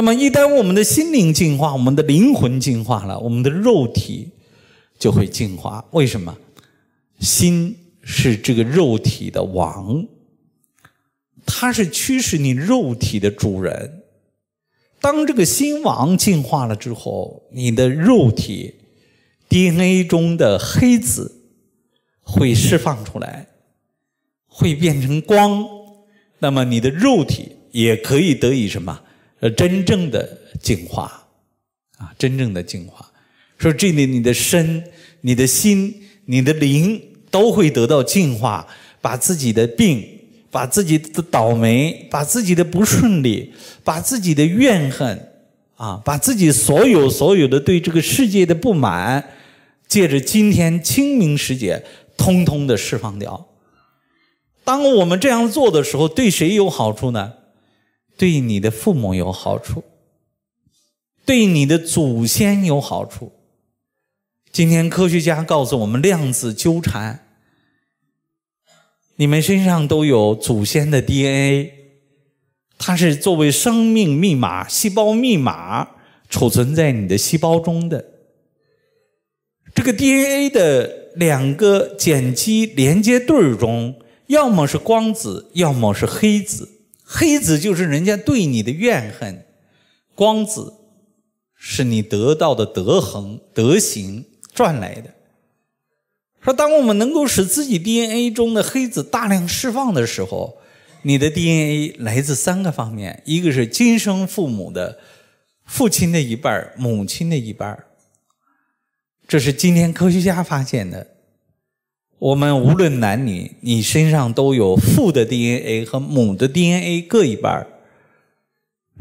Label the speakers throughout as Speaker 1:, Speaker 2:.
Speaker 1: 那么，一旦我们的心灵进化，我们的灵魂进化了，我们的肉体就会进化。为什么？心是这个肉体的王，它是驱使你肉体的主人。当这个心王进化了之后，你的肉体 DNA 中的黑子会释放出来，会变成光。那么，你的肉体也可以得以什么？呃，真正的净化，啊，真正的净化。说这里，你的身、你的心、你的灵都会得到净化，把自己的病、把自己的倒霉、把自己的不顺利、把自己的怨恨，啊，把自己所有所有的对这个世界的不满，借着今天清明时节，通通的释放掉。当我们这样做的时候，对谁有好处呢？对你的父母有好处，对你的祖先有好处。今天科学家告诉我们，量子纠缠，你们身上都有祖先的 DNA，它是作为生命密码、细胞密码储存在你的细胞中的。这个 DNA 的两个碱基连接对儿中，要么是光子，要么是黑子。黑子就是人家对你的怨恨，光子是你得到的德恒、德行赚来的。说，当我们能够使自己 DNA 中的黑子大量释放的时候，你的 DNA 来自三个方面：一个是今生父母的父亲的一半母亲的一半这是今天科学家发现的。我们无论男女，你身上都有父的 DNA 和母的 DNA 各一半儿。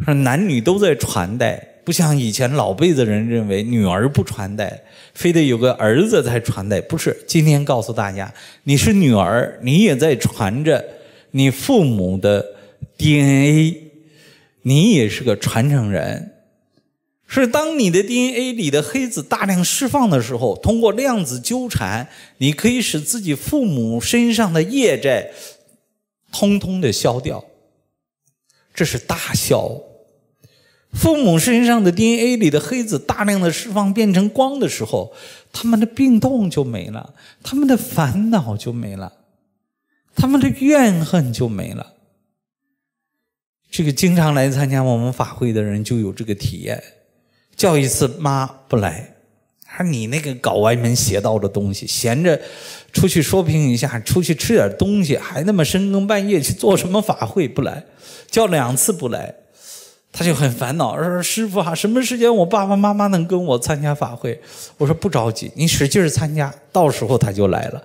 Speaker 1: 说男女都在传代，不像以前老辈的人认为女儿不传代，非得有个儿子才传代。不是，今天告诉大家，你是女儿，你也在传着你父母的 DNA，你也是个传承人。是当你的 DNA 里的黑子大量释放的时候，通过量子纠缠，你可以使自己父母身上的业债通通的消掉。这是大消。父母身上的 DNA 里的黑子大量的释放变成光的时候，他们的病痛就没了，他们的烦恼就没了，他们的怨恨就没了。这个经常来参加我们法会的人就有这个体验。叫一次妈不来，还你那个搞歪门邪道的东西，闲着出去说不一下，出去吃点东西，还那么深更半夜去做什么法会不来？叫两次不来，他就很烦恼，说师傅啊，什么时间我爸爸妈妈能跟我参加法会？我说不着急，你使劲参加，到时候他就来了。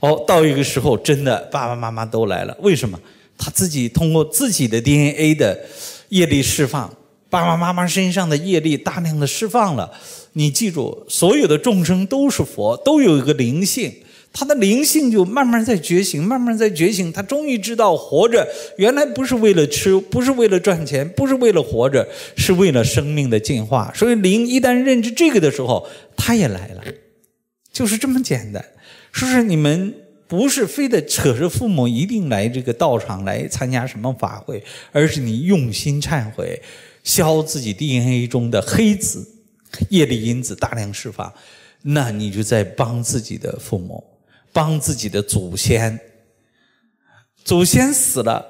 Speaker 1: 哦，到一个时候真的爸爸妈妈都来了，为什么？他自己通过自己的 DNA 的业力释放。爸爸妈妈身上的业力大量的释放了，你记住，所有的众生都是佛，都有一个灵性，他的灵性就慢慢在觉醒，慢慢在觉醒，他终于知道活着原来不是为了吃，不是为了赚钱，不是为了活着，是为了生命的进化。所以灵一旦认知这个的时候，他也来了，就是这么简单。是不是你们不是非得扯着父母一定来这个道场来参加什么法会，而是你用心忏悔。消自己 DNA 中的黑子，叶力因子大量释放，那你就在帮自己的父母，帮自己的祖先。祖先死了，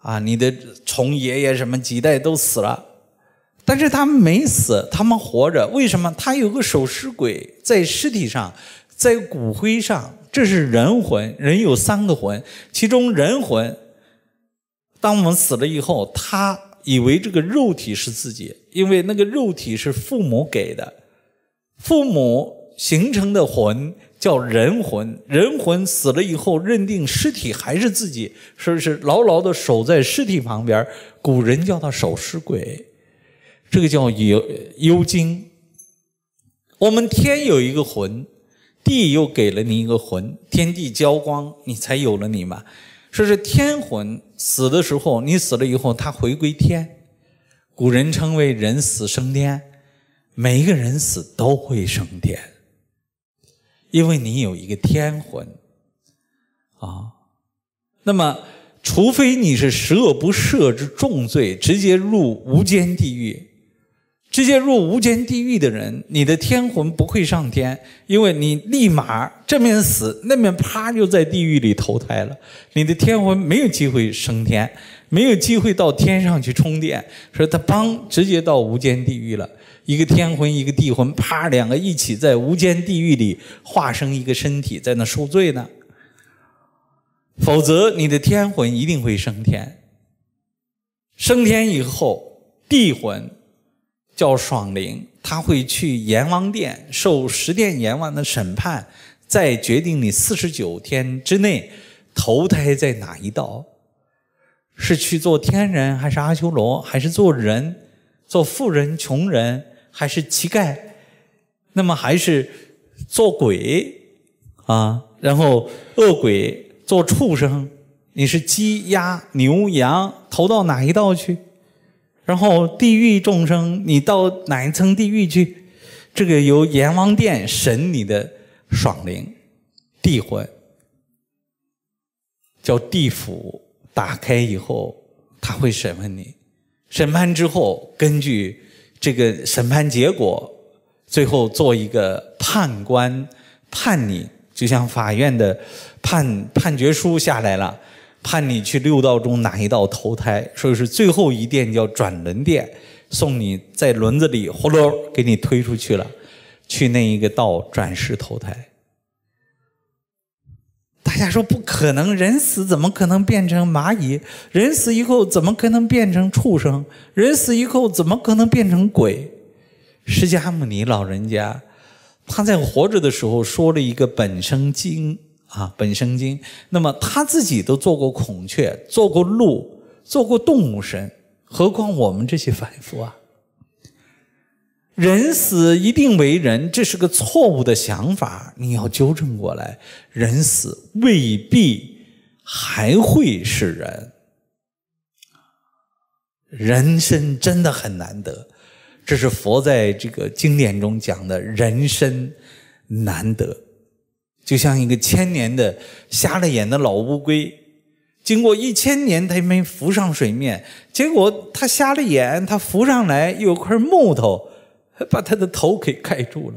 Speaker 1: 啊，你的从爷爷什么几代都死了，但是他们没死，他们活着，为什么？他有个守尸鬼在尸体上，在骨灰上，这是人魂，人有三个魂，其中人魂，当我们死了以后，他。以为这个肉体是自己，因为那个肉体是父母给的，父母形成的魂叫人魂，人魂死了以后认定尸体还是自己，说是牢牢的守在尸体旁边，古人叫他守尸鬼，这个叫幽幽精。我们天有一个魂，地又给了你一个魂，天地交光，你才有了你嘛。说是天魂死的时候，你死了以后，他回归天，古人称为人死升天。每一个人死都会升天，因为你有一个天魂啊。那么，除非你是十恶不赦之重罪，直接入无间地狱。这些入无间地狱的人，你的天魂不会上天，因为你立马这面死，那面啪就在地狱里投胎了。你的天魂没有机会升天，没有机会到天上去充电，说他邦，直接到无间地狱了。一个天魂，一个地魂，啪，两个一起在无间地狱里化生一个身体，在那受罪呢。否则，你的天魂一定会升天。升天以后，地魂。叫爽灵，他会去阎王殿受十殿阎王的审判，再决定你四十九天之内投胎在哪一道，是去做天人，还是阿修罗，还是做人，做富人、穷人，还是乞丐？那么还是做鬼啊，然后恶鬼做畜生，你是鸡、鸭、牛、羊，投到哪一道去？然后，地狱众生，你到哪一层地狱去？这个由阎王殿审你的爽灵、地魂，叫地府打开以后，他会审问你。审判之后，根据这个审判结果，最后做一个判官判你，就像法院的判判决书下来了。判你去六道中哪一道投胎，所以是最后一殿叫转轮殿，送你在轮子里呼噜给你推出去了，去那一个道转世投胎。大家说不可能，人死怎么可能变成蚂蚁？人死以后怎么可能变成畜生？人死以后怎么可能变成鬼？释迦牟尼老人家他在活着的时候说了一个本生经。啊，本生经。那么他自己都做过孔雀，做过鹿，做过动物神，何况我们这些凡夫啊？人死一定为人，这是个错误的想法，你要纠正过来。人死未必还会是人。人生真的很难得，这是佛在这个经典中讲的人生难得。就像一个千年的瞎了眼的老乌龟，经过一千年它没浮上水面，结果它瞎了眼，它浮上来有块木头，把它的头给盖住了，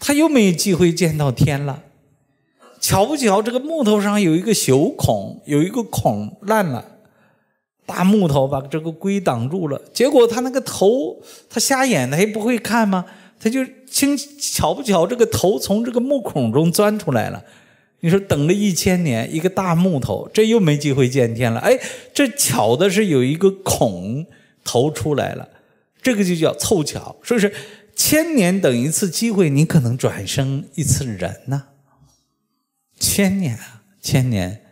Speaker 1: 它又没有机会见到天了。巧不巧，这个木头上有一个小孔，有一个孔烂了，大木头把这个龟挡住了，结果它那个头，它瞎眼他还不会看吗？他就轻巧不巧，这个头从这个木孔中钻出来了。你说等了一千年，一个大木头，这又没机会见天了。哎，这巧的是有一个孔头出来了，这个就叫凑巧，是不是？千年等一次机会，你可能转生一次人呢。千年啊，千年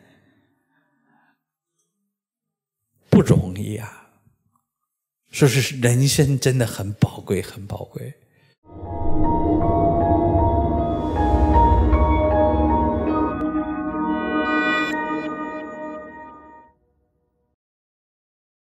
Speaker 1: 不容易啊，说是人生真的很宝贵，很宝贵。